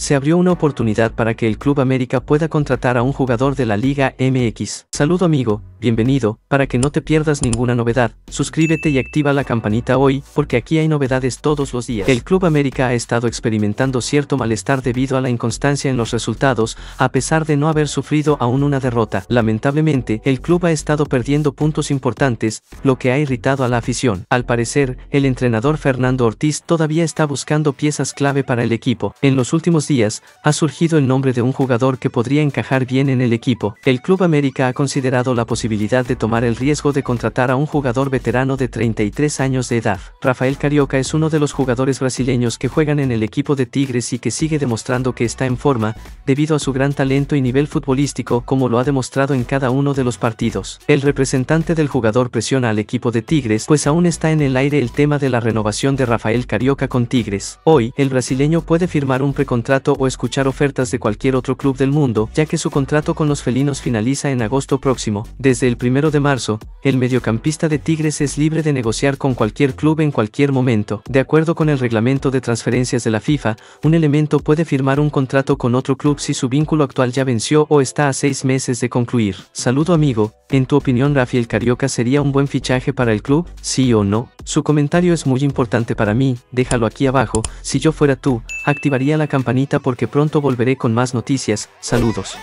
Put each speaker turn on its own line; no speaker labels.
se abrió una oportunidad para que el Club América pueda contratar a un jugador de la Liga MX. Saludo amigo, bienvenido, para que no te pierdas ninguna novedad, suscríbete y activa la campanita hoy, porque aquí hay novedades todos los días. El Club América ha estado experimentando cierto malestar debido a la inconstancia en los resultados, a pesar de no haber sufrido aún una derrota. Lamentablemente, el club ha estado perdiendo puntos importantes, lo que ha irritado a la afición. Al parecer, el entrenador Fernando Ortiz todavía está buscando piezas clave para el equipo. En los últimos días, ha surgido el nombre de un jugador que podría encajar bien en el equipo. El Club América ha considerado la posibilidad de tomar el riesgo de contratar a un jugador veterano de 33 años de edad. Rafael Carioca es uno de los jugadores brasileños que juegan en el equipo de Tigres y que sigue demostrando que está en forma, debido a su gran talento y nivel futbolístico como lo ha demostrado en cada uno de los partidos. El representante del jugador presiona al equipo de Tigres pues aún está en el aire el tema de la renovación de Rafael Carioca con Tigres. Hoy, el brasileño puede firmar un precontrato o escuchar ofertas de cualquier otro club del mundo, ya que su contrato con los felinos finaliza en agosto próximo. Desde el primero de marzo, el mediocampista de Tigres es libre de negociar con cualquier club en cualquier momento. De acuerdo con el reglamento de transferencias de la FIFA, un elemento puede firmar un contrato con otro club si su vínculo actual ya venció o está a seis meses de concluir. Saludo amigo, ¿en tu opinión Rafael Carioca sería un buen fichaje para el club, sí o no? Su comentario es muy importante para mí, déjalo aquí abajo, si yo fuera tú, activaría la campanita porque pronto volveré con más noticias, saludos.